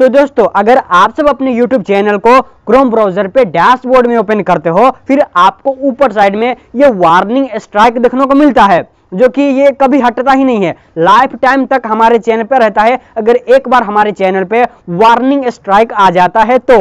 तो दोस्तों अगर आप सब अपने YouTube चैनल को क्रोम ब्राउजर पे डैशबोर्ड में ओपन करते हो फिर आपको ऊपर साइड में ये वार्निंग स्ट्राइक देखने को मिलता है जो कि ये कभी हटता ही नहीं है लाइफ टाइम तक हमारे चैनल पर रहता है अगर एक बार हमारे चैनल पे वार्निंग स्ट्राइक आ जाता है तो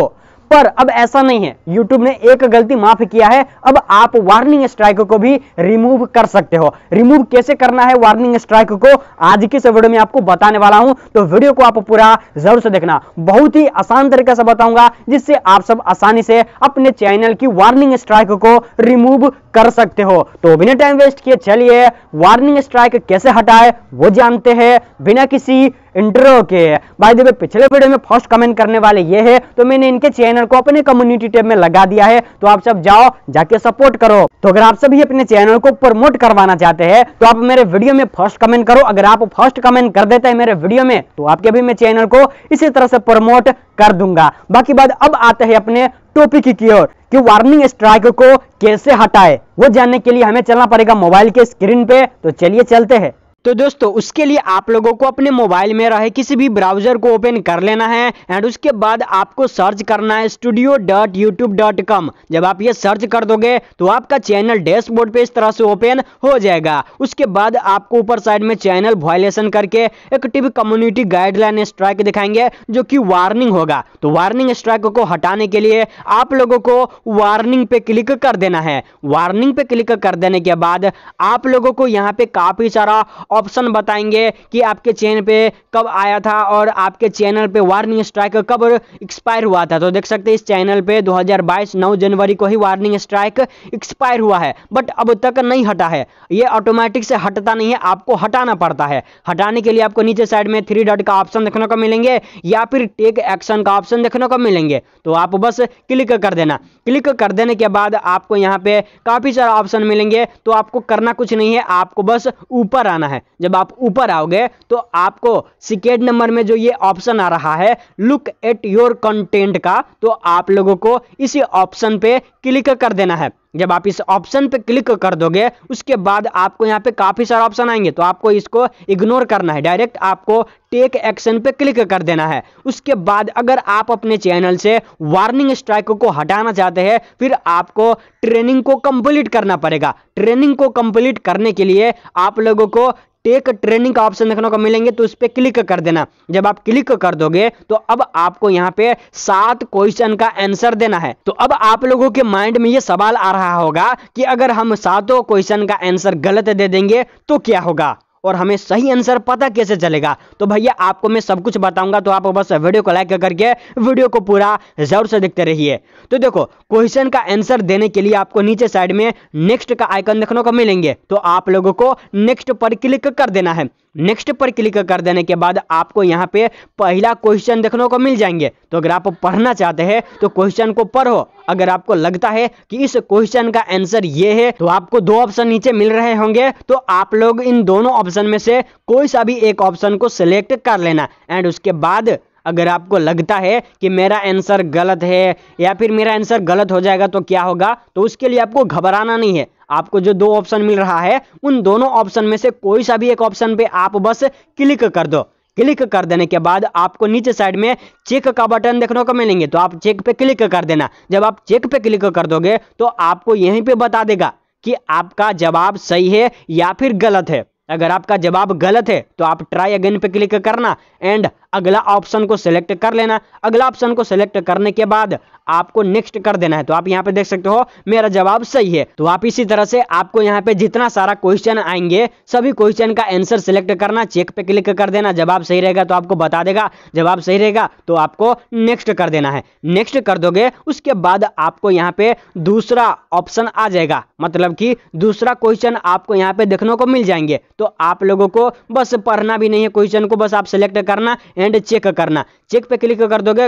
पर अब ऐसा नहीं है यूट्यूब ने एक गलती माफ किया है अब आप वार्निंग स्ट्राइक को भी रिमूव कर सकते हो रिमूव कैसे करना है वार्निंग स्ट्राइक को आज की वीडियो में आपको बताने वाला हूं तो वीडियो को आप पूरा जरूर से देखना बहुत ही आसान तरीके से बताऊंगा जिससे आप सब आसानी से अपने चैनल की वार्निंग स्ट्राइक को रिमूव कर सकते हो तो बिना टाइम वेस्ट किए चलिए वार्निंग स्ट्राइक कैसे हटाए वो जानते हैं बिना किसी इंटर के भाई देखिए पिछले वीडियो में फर्स्ट कमेंट करने वाले ये है तो मैंने इनके चैनल को अपने कम्युनिटी टेब में लगा दिया है तो आप सब जाओ जाके सपोर्ट करो तो अगर आप सभी अपने चैनल को प्रमोट करवाना चाहते हैं तो आप मेरे वीडियो में फर्स्ट कमेंट करो अगर आप फर्स्ट कमेंट कर देते हैं मेरे वीडियो में तो आपके भी मैं चैनल को इसी तरह से प्रमोट कर दूंगा बाकी बात अब आते हैं अपने टॉपिक की ओर कि वार्निंग स्ट्राइक को कैसे हटाए वो जानने के लिए हमें चलना पड़ेगा मोबाइल के स्क्रीन पे तो चलिए चलते हैं तो दोस्तों उसके लिए आप लोगों को अपने मोबाइल में रहे किसी भी ब्राउजर को ओपन कर लेना है एंड उसके बाद आपको सर्च करना है studio dot YouTube dot com जब आप ये सर्च कर दोगे तो आपका चैनल डैशबोर्ड पे इस तरह से ओपन हो जाएगा उसके बाद आपको ऊपर साइड में चैनल वायलेशन करके एक्टिव कम्युनिटी गाइडलाइन स्ट्राइक दिखाएंगे जो कि वार्निंग होगा तो वार्निंग स्ट्राइक को हटाने के लिए आप लोगों को वार्निंग पे क्लिक कर देना है वार्निंग पे क्लिक कर देने के बाद आप लोगों को यहाँ पे काफी सारा ऑप्शन बताएंगे कि आपके चैनल पे कब आया था और आपके चैनल पे वार्निंग स्ट्राइक कब एक्सपायर हुआ था तो देख सकते हैं इस चैनल पे 2022 9 जनवरी को ही वार्निंग स्ट्राइक एक्सपायर हुआ है बट अब तक नहीं हटा है ये ऑटोमेटिक से हटता नहीं है आपको हटाना पड़ता है हटाने के लिए आपको नीचे साइड में थ्री डॉट का ऑप्शन देखने को मिलेंगे या फिर टेक एक्शन का ऑप्शन देखने को मिलेंगे तो आप बस क्लिक कर देना क्लिक कर देने के बाद आपको यहाँ पे काफ़ी सारा ऑप्शन मिलेंगे तो आपको करना कुछ नहीं है आपको बस ऊपर आना है है जब आप ऊपर आओगे तो आपको सिकेड नंबर में जो ये ऑप्शन आ रहा है लुक एट योर कंटेंट का तो आप लोगों को इसी ऑप्शन पे क्लिक कर देना है जब आप इस ऑप्शन पे क्लिक कर दोगे उसके बाद आपको यहाँ पे काफ़ी सारे ऑप्शन आएंगे तो आपको इसको इग्नोर करना है डायरेक्ट आपको टेक एक्शन पे क्लिक कर देना है उसके बाद अगर आप अपने चैनल से वार्निंग स्ट्राइक को हटाना चाहते हैं फिर आपको ट्रेनिंग को कंप्लीट करना पड़ेगा ट्रेनिंग को कंप्लीट करने के लिए आप लोगों को टेक ट्रेनिंग का ऑप्शन देखने को मिलेंगे तो इस पर क्लिक कर देना जब आप क्लिक कर दोगे तो अब आपको यहाँ पे सात क्वेश्चन का आंसर देना है तो अब आप लोगों के माइंड में ये सवाल आ रहा होगा कि अगर हम सातों क्वेश्चन का आंसर गलत दे देंगे तो क्या होगा और हमें सही आंसर पता कैसे चलेगा तो भैया आपको मैं सब कुछ बताऊंगा तो आप बस वीडियो को लाइक करके वीडियो को पूरा जरूर से देखते रहिए तो देखो क्वेश्चन का आंसर देने के लिए आपको नीचे साइड में नेक्स्ट का आइकन देखने को मिलेंगे तो आप लोगों को नेक्स्ट पर क्लिक कर देना है नेक्स्ट पर क्लिक कर देने के बाद आपको यहाँ पे पहला क्वेश्चन देखने को मिल जाएंगे तो अगर आप पढ़ना चाहते हैं तो क्वेश्चन को पढ़ो अगर आपको लगता है कि इस क्वेश्चन का आंसर ये है तो आपको दो ऑप्शन नीचे मिल रहे होंगे तो आप लोग इन दोनों ऑप्शन में से कोई सा भी एक ऑप्शन को सिलेक्ट कर लेना एंड उसके बाद अगर आपको लगता है कि मेरा आंसर गलत है या फिर मेरा आंसर गलत हो जाएगा तो क्या होगा तो उसके लिए आपको घबराना नहीं है आपको जो दो ऑप्शन मिल रहा है उन दोनों ऑप्शन में से कोई सा भी एक ऑप्शन पे आप बस क्लिक कर दो क्लिक कर देने के बाद आपको नीचे साइड में चेक का बटन देखने को मिलेंगे तो आप चेक पे क्लिक कर देना जब आप चेक पे क्लिक कर दोगे तो आपको यहीं पे बता देगा कि आपका जवाब सही है या फिर गलत है अगर आपका जवाब गलत है तो आप ट्राई अगेन पे क्लिक करना एंड अगला ऑप्शन को सिलेक्ट कर लेना अगला ऑप्शन को सिलेक्ट करने के बाद आपको नेक्स्ट कर देना है तो आप यहाँ पे देख सकते हो मेरा जवाब सही है तो आप इसी तरह से आपको यहाँ पे जितना सारा क्वेश्चन आएंगे सभी क्वेश्चन का आंसर सिलेक्ट करना चेक पे क्लिक कर देना जवाब सही रहेगा तो आपको बता देगा जवाब सही रहेगा तो आपको नेक्स्ट कर देना है नेक्स्ट कर दोगे उसके बाद आपको यहाँ पे दूसरा ऑप्शन आ जाएगा मतलब की दूसरा क्वेश्चन आपको यहाँ पे देखने को मिल जाएंगे तो आप लोगों को बस पढ़ना भी नहीं है क्वेश्चन को बस आप सिलेक्ट करना एंड चेक करना चेक पे क्लिक कर दोगे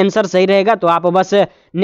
आंसर सही रहेगा तो आप बस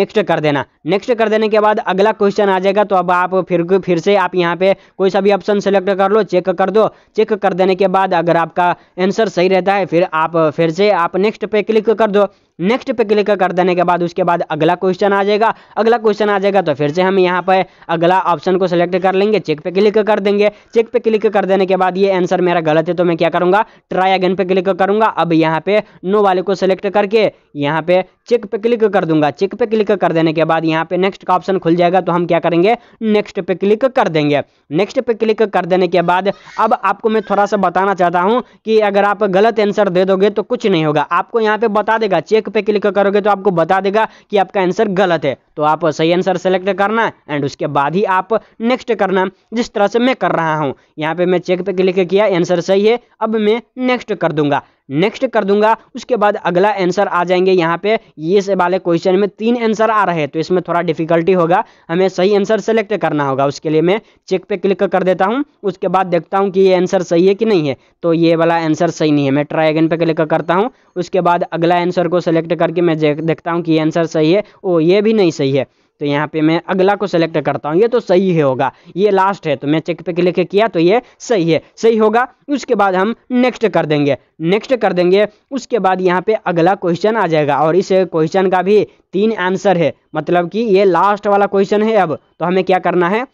नेक्स्ट कर देना नेक्स्ट कर देने के बाद अगला क्वेश्चन आ जाएगा तो अब आप फिर फिर से आप यहाँ पे कोई सा भी ऑप्शन सेलेक्ट कर लो चेक कर दो चेक कर देने के बाद अगर आपका आंसर सही रहता है फिर आप फिर से आप नेक्स्ट पे क्लिक कर दो नेक्स्ट पे क्लिक कर देने के बाद उसके बाद अगला क्वेश्चन आ जाएगा अगला क्वेश्चन आ जाएगा तो फिर से हम यहाँ पर अगला ऑप्शन को सिलेक्ट कर लेंगे चेक पे क्लिक कर देंगे चेक पे क्लिक कर देने के बाद ये आंसर मेरा गलत है तो मैं क्या करूँगा ट्राई अगेन पे क्लिक करूँगा अब यहाँ पे नो वाले को सिलेक्ट करके यहाँ पे चेक पे क्लिक कर दूंगा चेक पे क्लिक कर देने के बाद यहाँ पे नेक्स्ट का ऑप्शन खुल जाएगा तो हम क्या करेंगे नेक्स्ट पे क्लिक कर देंगे नेक्स्ट पे क्लिक कर देने के बाद अब आपको मैं थोड़ा सा बताना चाहता हूँ कि अगर आप गलत आंसर दे दोगे तो कुछ नहीं होगा आपको यहाँ पे बता देगा चेक लिंक पे क्लिक करोगे तो आपको बता देगा कि आपका आंसर गलत है तो आप सही आंसर सेलेक्ट करना एंड उसके बाद ही आप नेक्स्ट करना जिस तरह से मैं कर रहा हूँ यहाँ पे मैं चेक पे क्लिक किया आंसर सही है अब मैं नेक्स्ट कर दूंगा नेक्स्ट कर दूंगा उसके बाद अगला आंसर आ जाएंगे यहाँ पे ये वाले क्वेश्चन में तीन आंसर आ रहे हैं तो इसमें थोड़ा डिफिकल्टी होगा हमें सही आंसर सेलेक्ट करना होगा उसके लिए मैं चेक पे क्लिक कर देता हूँ उसके बाद देखता हूँ कि ये आंसर सही है कि नहीं है तो ये वाला आंसर सही नहीं है मैं ट्राई अगेन पे क्लिक करता हूँ उसके बाद अगला आंसर को सेलेक्ट करके मैं देखता हूँ कि ये आंसर सही है ओ ये भी नहीं सही है तो यहाँ पे मैं अगला को सेलेक्ट करता हूँ ये तो सही है होगा ये लास्ट है तो मैं चेक पे क्लिक किया तो ये सही है सही होगा उसके बाद हम नेक्स्ट कर देंगे नेक्स्ट कर देंगे उसके बाद यहाँ पे अगला क्वेश्चन आ जाएगा और इस क्वेश्चन का भी तीन आंसर है मतलब कि ये लास्ट वाला क्वेश्चन है अब तो हमें क्या करना है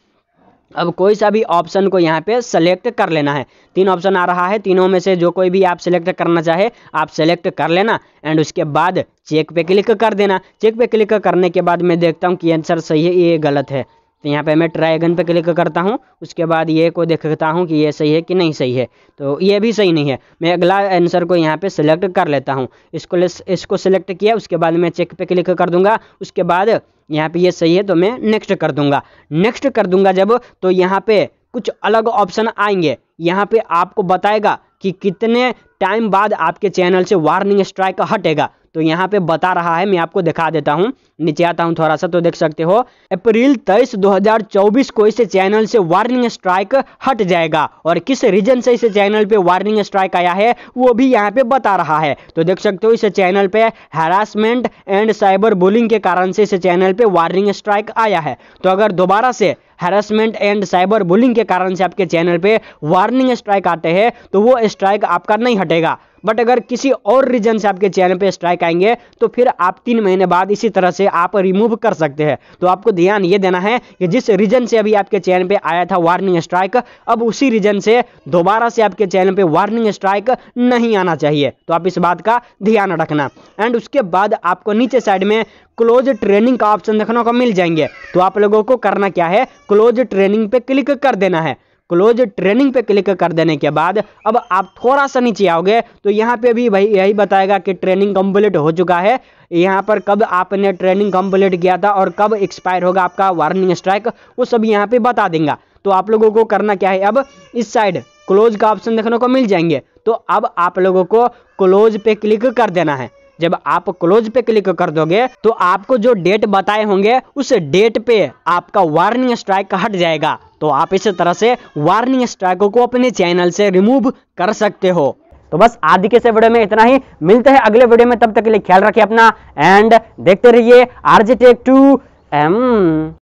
अब कोई सा भी ऑप्शन को यहाँ पे सेलेक्ट कर लेना है तीन ऑप्शन आ रहा है तीनों में से जो कोई भी आप सेलेक्ट करना चाहे आप सेलेक्ट कर लेना एंड उसके बाद चेक पे क्लिक कर देना चेक पे क्लिक करने के बाद मैं देखता हूँ कि आंसर सही है ये गलत है तो यहाँ पे मैं ट्राइगन पे क्लिक करता हूँ उसके बाद ये को देखता हूँ कि ये सही है कि नहीं सही है तो ये भी सही नहीं है मैं अगला आंसर को यहाँ पे सिलेक्ट कर लेता हूँ इसको इसको सिलेक्ट किया उसके बाद मैं चेक पे क्लिक कर दूंगा उसके बाद यहाँ पे ये सही है तो मैं नेक्स्ट कर दूंगा नेक्स्ट कर दूंगा जब तो यहाँ पे कुछ अलग ऑप्शन आएंगे यहाँ पे आपको बताएगा कि कितने टाइम बाद आपके चैनल से वार्निंग स्ट्राइक हटेगा तो यहाँ पे बता रहा है मैं आपको दिखा देता हूँ नीचे आता हूँ थोड़ा सा तो देख सकते हो अप्रैल तेईस 2024 को इस चैनल से वार्निंग स्ट्राइक हट जाएगा और किस रीजन से इस चैनल पे वार्निंग स्ट्राइक आया है वो भी यहाँ पे बता रहा है तो देख सकते हो इस चैनल पे हेरासमेंट एंड साइबर बुलिंग के कारण से इस चैनल पे वार्निंग स्ट्राइक आया है तो अगर दोबारा से हेरासमेंट एंड साइबर बुलिंग के कारण से आपके चैनल पे वार्निंग स्ट्राइक आते हैं तो वो स्ट्राइक आपका नहीं हटेगा बट अगर किसी और रीजन से आपके चैनल पर स्ट्राइक आएंगे तो फिर आप तीन महीने बाद इसी तरह से आप रिमूव कर सकते हैं तो आपको ध्यान ये देना है कि जिस रीजन से अभी आपके चैनल पर आया था वार्निंग स्ट्राइक अब उसी रीजन से दोबारा से आपके चैनल पर वार्निंग स्ट्राइक नहीं आना चाहिए तो आप इस बात का ध्यान रखना एंड उसके बाद आपको नीचे साइड में क्लोज ट्रेनिंग का ऑप्शन देखने को मिल जाएंगे तो आप लोगों को करना क्या है क्लोज ट्रेनिंग पे क्लिक कर देना है क्लोज ट्रेनिंग पे क्लिक कर देने के बाद अब आप थोड़ा सा नीचे आओगे तो यहाँ पे भी भाई यही बताएगा कि ट्रेनिंग कंप्लीट हो चुका है यहाँ पर कब आपने ट्रेनिंग कंप्लीट किया था और कब एक्सपायर होगा आपका वार्निंग स्ट्राइक वो सब यहाँ पे बता देंगे तो आप लोगों को करना क्या है अब इस साइड क्लोज का ऑप्शन देखने को मिल जाएंगे तो अब आप लोगों को क्लोज पे क्लिक कर देना है जब आप क्लोज पे क्लिक कर दोगे तो आपको जो डेट बताए होंगे उस डेट पे आपका वार्निंग स्ट्राइक हट जाएगा तो आप इस तरह से वार्निंग स्ट्राइकों को अपने चैनल से रिमूव कर सकते हो तो बस आज के से वीडियो में इतना ही मिलते हैं अगले वीडियो में तब तक के लिए ख्याल रखिए अपना एंड देखते रहिए आरजे टेक टू एम